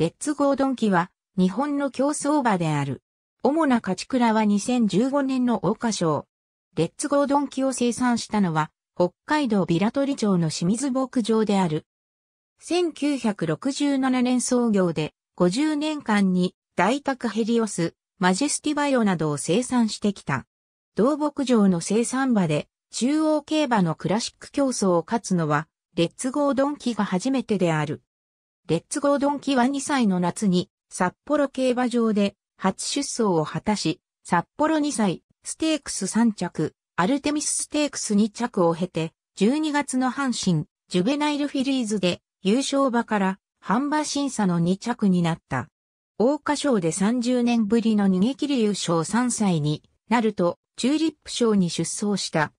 レッツゴードンキは、日本の競争馬である。主な勝ち倉は2015年の桜花賞。レッツゴードンキを生産したのは、北海道ビラトリ町の清水牧場である。1967年創業で、50年間に大宅ヘリオス、マジェスティバイオなどを生産してきた。同牧場の生産馬で、中央競馬のクラシック競争を勝つのは、レッツゴードンキが初めてである。レッツゴードンキは2歳の夏に札幌競馬場で初出走を果たし、札幌2歳、ステークス3着、アルテミスステークス2着を経て、12月の阪神、ジュベナイルフィリーズで優勝馬から販馬審査の2着になった。大花賞で30年ぶりの逃げ切り優勝3歳になると、チューリップ賞に出走した。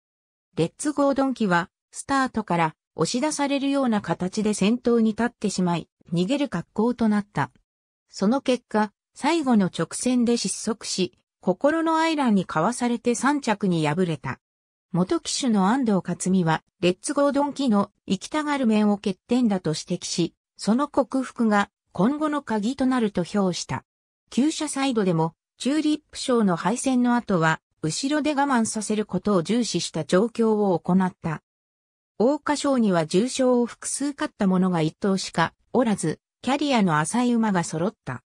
レッツゴードンキは、スタートから押し出されるような形で先頭に立ってしまい、逃げる格好となった。その結果、最後の直線で失速し、心のアイランにかわされて三着に敗れた。元騎手の安藤克美は、レッツゴードンキの行きたがる面を欠点だと指摘し、その克服が今後の鍵となると評した。旧車サイドでも、チューリップ賞の敗戦の後は、後ろで我慢させることを重視した状況を行った。桜花賞には重賞を複数勝った者が一等しかおらず、キャリアの浅い馬が揃った。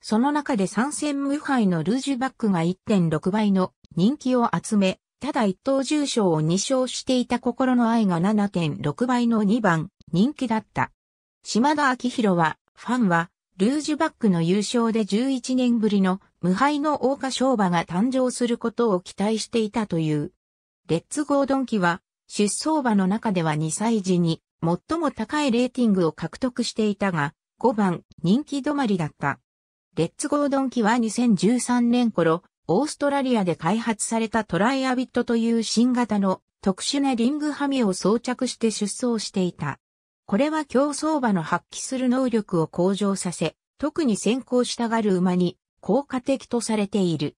その中で参戦無敗のルージュバックが1.6倍の人気を集め、ただ一等重賞を2勝していた心の愛が7.6倍の2番人気だった。島田明宏は、ファンは、ルージュバックの優勝で11年ぶりの無敗の大花賞馬が誕生することを期待していたという。レッツゴードンキは、出走馬の中では2歳児に最も高いレーティングを獲得していたが、5番人気止まりだった。レッツゴードンキは2013年頃、オーストラリアで開発されたトライアビットという新型の特殊なリングハミを装着して出走していた。これは競争馬の発揮する能力を向上させ、特に先行したがる馬に効果的とされている。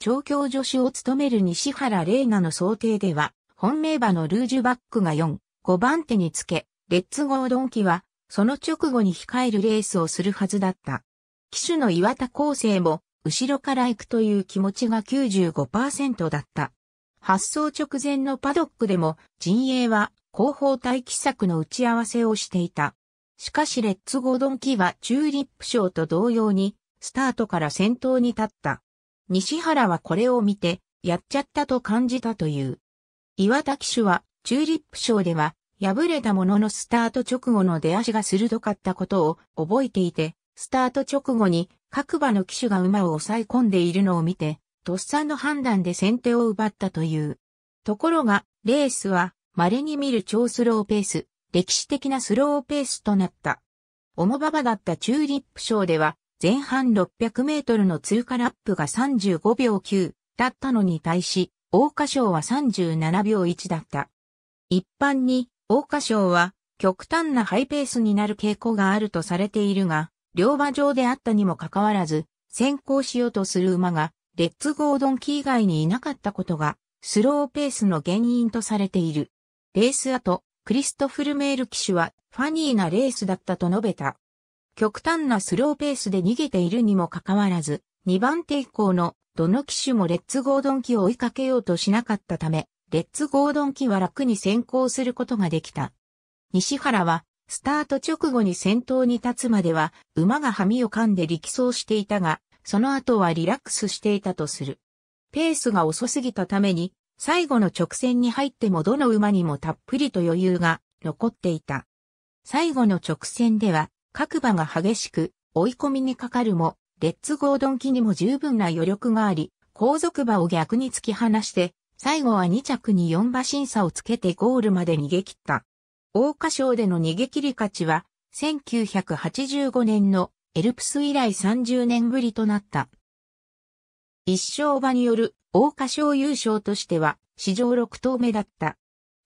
調教助手を務める西原玲奈の想定では、本命馬のルージュバックが4、5番手につけ、レッツゴードンキは、その直後に控えるレースをするはずだった。騎手の岩田厚生も、後ろから行くという気持ちが95%だった。発送直前のパドックでも、陣営は広報待機策の打ち合わせをしていた。しかしレッツゴードンキはチューリップ賞と同様に、スタートから先頭に立った。西原はこれを見て、やっちゃったと感じたという。岩田騎手は、チューリップ賞では、敗れたもののスタート直後の出足が鋭かったことを覚えていて、スタート直後に各馬の騎手が馬を抑え込んでいるのを見て、とっさんの判断で先手を奪ったという。ところが、レースは稀に見る超スローペース、歴史的なスローペースとなった。重馬場だったチューリップ賞では、前半600メートルの通過ラップが35秒9だったのに対し、桜花賞は37秒1だった。一般に桜花賞は極端なハイペースになる傾向があるとされているが、両馬場であったにもかかわらず、先行しようとする馬が、レッツゴードンキ以外にいなかったことが、スローペースの原因とされている。レース後、クリストフルメール騎手は、ファニーなレースだったと述べた。極端なスローペースで逃げているにもかかわらず、2番手以降のどの騎手もレッツゴードンーを追いかけようとしなかったため、レッツゴードン機は楽に先行することができた。西原は、スタート直後に先頭に立つまでは、馬が髪を噛んで力走していたが、その後はリラックスしていたとする。ペースが遅すぎたために、最後の直線に入ってもどの馬にもたっぷりと余裕が残っていた。最後の直線では、各馬が激しく追い込みにかかるも、レッツゴードン機にも十分な余力があり、後続馬を逆に突き放して、最後は2着に4馬審査をつけてゴールまで逃げ切った。大花賞での逃げ切り勝ちは、1985年のエルプス以来30年ぶりとなった。一勝馬による大花賞優勝としては、史上6頭目だった。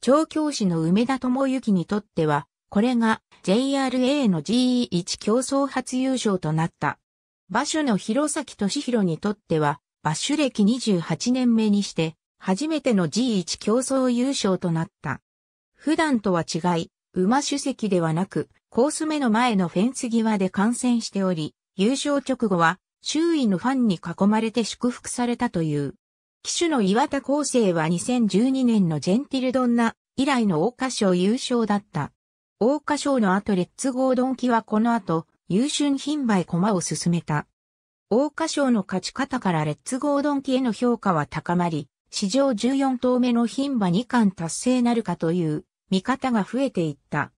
調教師の梅田智之にとっては、これが JRA の GE1 競争初優勝となった。馬主の広崎俊弘にとっては、馬主歴28年目にして、初めての G1 競争優勝となった。普段とは違い、馬主席ではなく、コース目の前のフェンス際で観戦しており、優勝直後は周囲のファンに囲まれて祝福されたという。騎手の岩田厚生は2012年のジェンティルドンナ以来の大花賞優勝だった。大花賞の後レッツゴードンキはこの後、優春品売駒を進めた。大花賞の勝ち方からレッツゴードンキへの評価は高まり、史上14頭目の牝馬2冠達成なるかという見方が増えていった。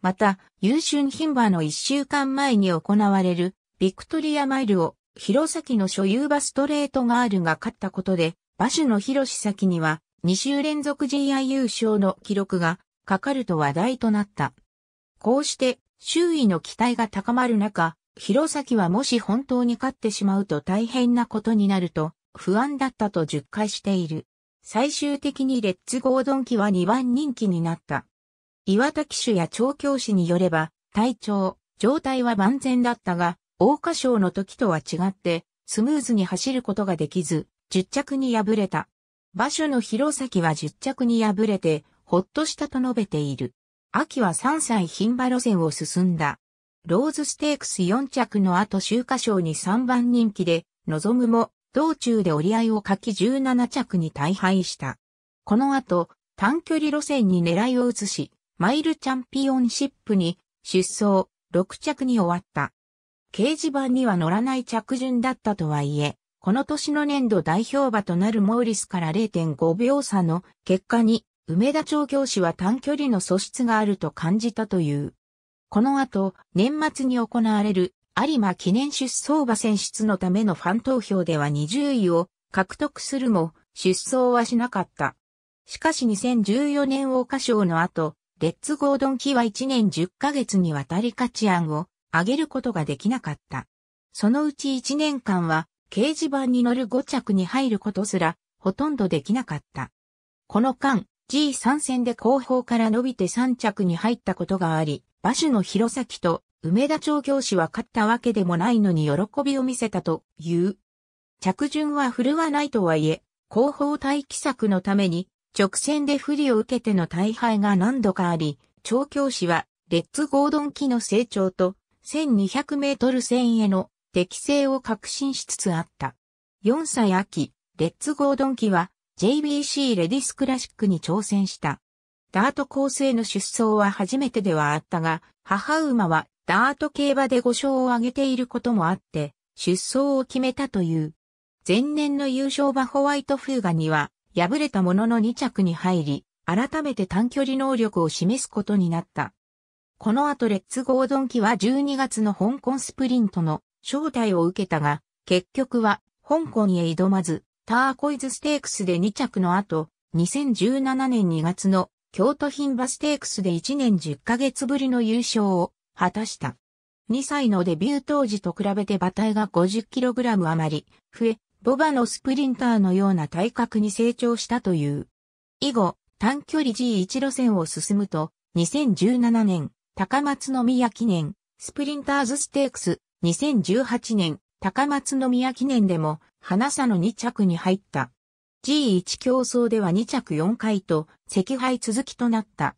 また、優秀牝馬の1週間前に行われるビクトリアマイルを弘前の所有馬ストレートガールが勝ったことで、馬主の広崎には2週連続 GI 優勝の記録がかかると話題となった。こうして周囲の期待が高まる中、弘前はもし本当に勝ってしまうと大変なことになると不安だったと10回している。最終的にレッツゴードンキは2番人気になった。岩田騎手や調教師によれば、体調、状態は万全だったが、桜花賞の時とは違って、スムーズに走ることができず、10着に敗れた。馬主の弘前は10着に敗れて、ほっとしたと述べている。秋は3歳牝馬路線を進んだ。ローズステークス4着の後秋華賞に3番人気で、望むも、道中で折り合いを書き17着に大敗した。この後、短距離路線に狙いを移し、マイルチャンピオンシップに出走6着に終わった。掲示板には乗らない着順だったとはいえ、この年の年度代表馬となるモーリスから0.5秒差の結果に、梅田調教師は短距離の素質があると感じたという。この後、年末に行われる有馬記念出走馬選出のためのファン投票では20位を獲得するも出走はしなかった。しかし2014年大花賞の後、レッツゴードンキは1年10ヶ月にわたり価値案を上げることができなかった。そのうち1年間は掲示板に乗る5着に入ることすらほとんどできなかった。この間、G3 戦で後方から伸びて3着に入ったことがあり、馬主の弘前と梅田調教師は勝ったわけでもないのに喜びを見せたという。着順は振るわないとはいえ、後方待機策のために、直線で不利を受けての大敗が何度かあり、調教師は、レッツゴードン期の成長と、1200メートル線への適性を確信しつつあった。4歳秋、レッツゴードン期は、JBC レディスクラシックに挑戦した。ダート構成の出走は初めてではあったが、母馬はダート競馬で5勝を挙げていることもあって、出走を決めたという。前年の優勝馬ホワイトフーガには、敗れたものの2着に入り、改めて短距離能力を示すことになった。この後レッツゴードンキは12月の香港スプリントの招待を受けたが、結局は香港へ挑まず、ターコイズステークスで2着の後、2017年2月の京都品馬ステークスで1年10ヶ月ぶりの優勝を果たした。2歳のデビュー当時と比べて馬体が 50kg 余り、増え、ボバのスプリンターのような体格に成長したという。以後、短距離 G1 路線を進むと、2017年、高松宮記念、スプリンターズステークス、2018年、高松宮記念でも、花さの2着に入った。G1 競争では2着4回と、赤敗続きとなった。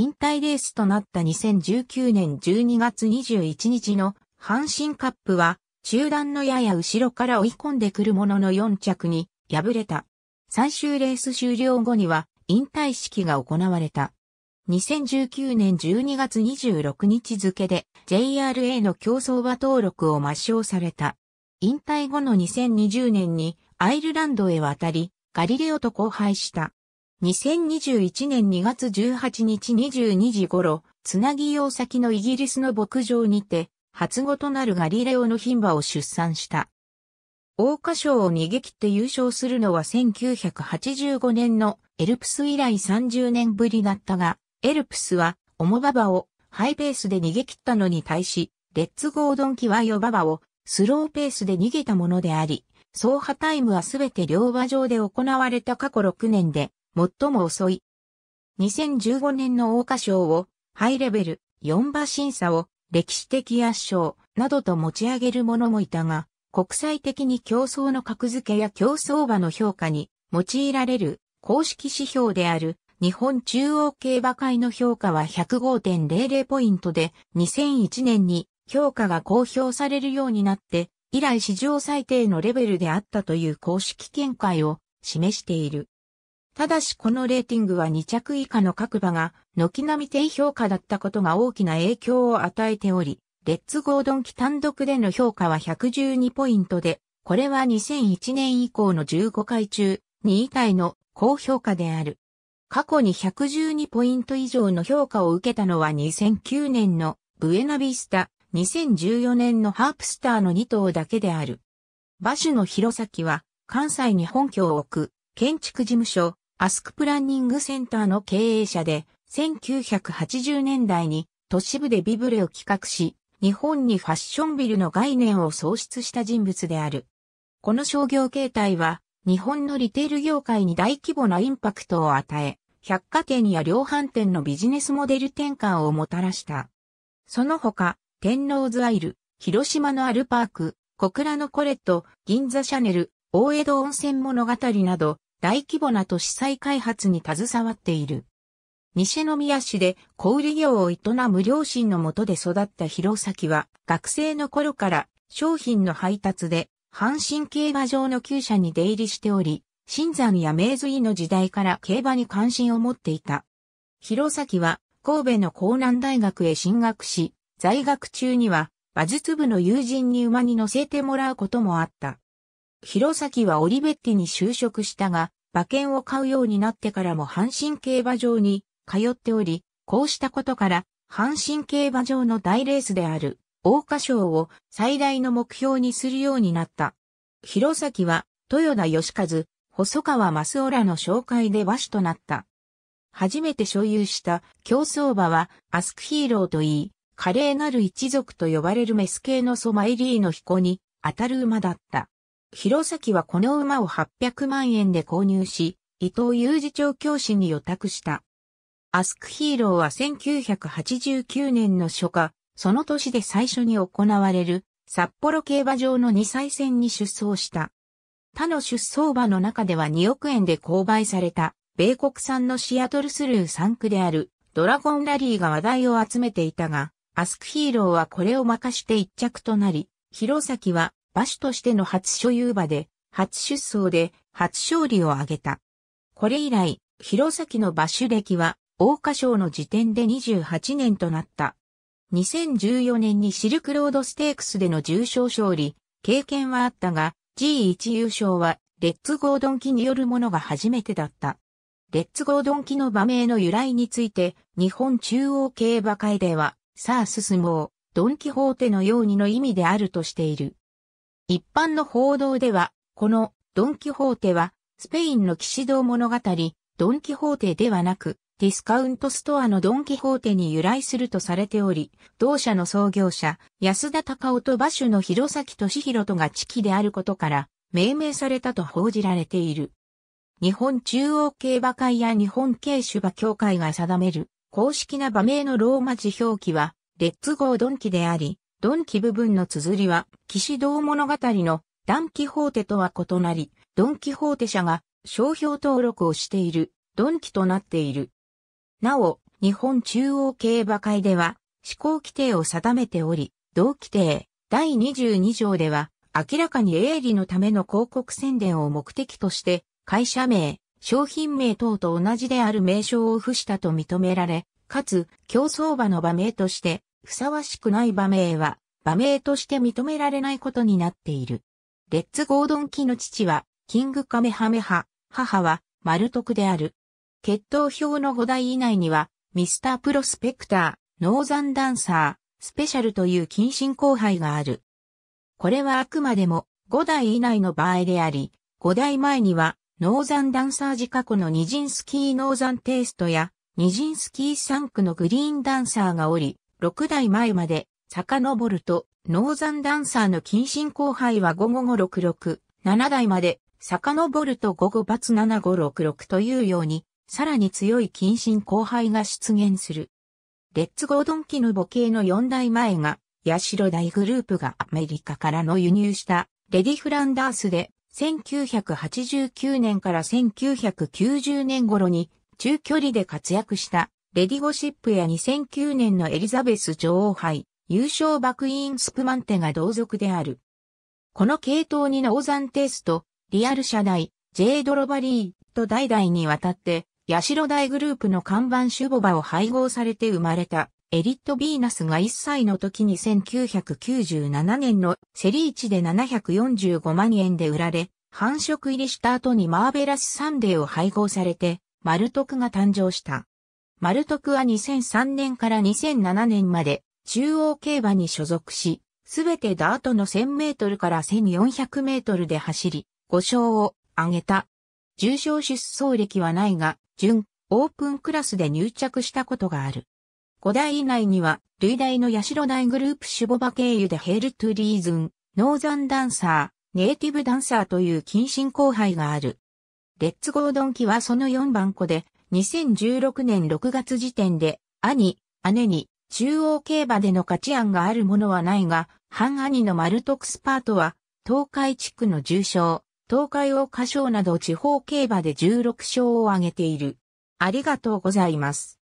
引退レースとなった2019年12月21日の阪神カップは、中段のやや後ろから追い込んでくるものの4着に敗れた。最終レース終了後には引退式が行われた。2019年12月26日付で JRA の競走馬登録を抹消された。引退後の2020年にアイルランドへ渡り、ガリレオと交配した。2021年2月18日22時頃、つなぎ用先のイギリスの牧場にて、初語となるガリレオの牝馬を出産した。桜花賞を逃げ切って優勝するのは1985年のエルプス以来30年ぶりだったが、エルプスは、オモババをハイペースで逃げ切ったのに対し、レッツゴードンキはヨババをスローペースで逃げたものであり、走破タイムはすべて両馬場で行われた過去6年で最も遅い。2015年の桜花賞をハイレベル4馬審査を歴史的圧勝などと持ち上げる者もいたが、国際的に競争の格付けや競争馬の評価に用いられる公式指標である日本中央競馬会の評価は105.00ポイントで2001年に評価が公表されるようになって以来史上最低のレベルであったという公式見解を示している。ただしこのレーティングは2着以下の各馬が、軒並み低評価だったことが大きな影響を与えており、レッツゴードン期単独での評価は112ポイントで、これは2001年以降の15回中、2位体の高評価である。過去に112ポイント以上の評価を受けたのは2009年のブエナビスタ、2014年のハープスターの2頭だけである。馬主の弘前は関西に本拠を置く建築事務所アスクプランニングセンターの経営者で、1980年代に都市部でビブレを企画し、日本にファッションビルの概念を創出した人物である。この商業形態は、日本のリテール業界に大規模なインパクトを与え、百貨店や量販店のビジネスモデル転換をもたらした。その他、天王ズアイル、広島のアルパーク、小倉のコレット、銀座シャネル、大江戸温泉物語など、大規模な都市再開発に携わっている。西宮市で小売業を営む両親のもとで育った弘前は学生の頃から商品の配達で阪神競馬場の厩舎に出入りしており、新山や明治の時代から競馬に関心を持っていた。弘前は神戸の江南大学へ進学し、在学中には馬術部の友人に馬に乗せてもらうこともあった。弘前はオリベッティに就職したが、馬券を買うようになってからも阪神競馬場に通っており、こうしたことから、阪神競馬場の大レースである、大花賞を最大の目標にするようになった。弘前は、豊田義和、細川増浦らの紹介で和紙となった。初めて所有した競争馬は、アスクヒーローといい、華麗なる一族と呼ばれるメス系のソマイリーの彦に、当たる馬だった。弘前はこの馬を800万円で購入し、伊藤雄二調教師に予託した。アスクヒーローは1989年の初夏、その年で最初に行われる札幌競馬場の2歳戦に出走した。他の出走馬の中では2億円で購買された米国産のシアトルスルー3区であるドラゴンラリーが話題を集めていたが、アスクヒーローはこれを任して一着となり、弘前は馬主としての初所有馬で、初出走で初勝利を挙げた。これ以来、弘前の馬主歴は、大花賞の時点で28年となった。2014年にシルクロードステークスでの重賞勝利、経験はあったが、G1 優勝は、レッツゴードンキによるものが初めてだった。レッツゴードンキの馬名の由来について、日本中央競馬会では、さあ進もう、ドンキホーテのようにの意味であるとしている。一般の報道では、このドン・キホーテは、スペインの騎士道物語、ドン・キホーテではなく、ディスカウントストアのドン・キホーテに由来するとされており、同社の創業者、安田隆夫と馬主の弘前俊弘とが知己であることから、命名されたと報じられている。日本中央競馬会や日本軽種馬協会が定める、公式な馬名のローマ字表記は、レッツゴードンキであり、ドンキ部分の綴りは、騎士道物語のダンキホーテとは異なり、ドンキホーテ社が商標登録をしている、ドンキとなっている。なお、日本中央競馬会では、施行規定を定めており、同規定第22条では、明らかに営利のための広告宣伝を目的として、会社名、商品名等と同じである名称を付したと認められ、かつ競争場の場名としてふさわしくない場名は、場名として認められないことになっている。レッツ・ゴードン・キの父は、キング・カメハメハ、母は、マルトクである。血統表の5代以内には、ミスター・プロスペクター、ノーザン・ダンサー、スペシャルという近親交配がある。これはあくまでも、5代以内の場合であり、5代前には、ノーザンダンサー自過去のニジンスキーノーザンテイストや、ニジンスキー3区のグリーンダンサーがおり、6代前まで遡ると、ノーザンダンサーの近親交配は午後566、7代まで遡ると午後罰7566というように、さらに強い近親交配が出現する。レッツゴードンキの母系の4代前が、ヤシロ大グループがアメリカからの輸入したレディ・フランダースで1989年から1990年頃に中距離で活躍したレディゴシップや2009年のエリザベス女王杯、優勝バクイーンスプマンテが同族である。この系統にノーザンテスト、リアル社大、J ドロバリーと代々にわたって、ヤシロ大グループの看板シュボバを配合されて生まれた、エリット・ビーナスが1歳の時に1997年のセリーチで745万円で売られ、繁殖入りした後にマーベラスサンデーを配合されて、マルトクが誕生した。マルトクは2003年から2007年まで中央競馬に所属し、すべてダートの1000メートルから1400メートルで走り、5勝を挙げた。重賞出走歴はないが、準、オープンクラスで入着したことがある。5代以内には、類大の代大グループシュボバ経由でヘルトゥリーズン、ノーザンダンサー、ネイティブダンサーという近親交配がある。レッツゴードンキはその4番子で、2016年6月時点で、兄、姉に、中央競馬での勝ち案があるものはないが、半兄のマルトクスパートは、東海地区の重賞、東海大歌賞など地方競馬で16勝を挙げている。ありがとうございます。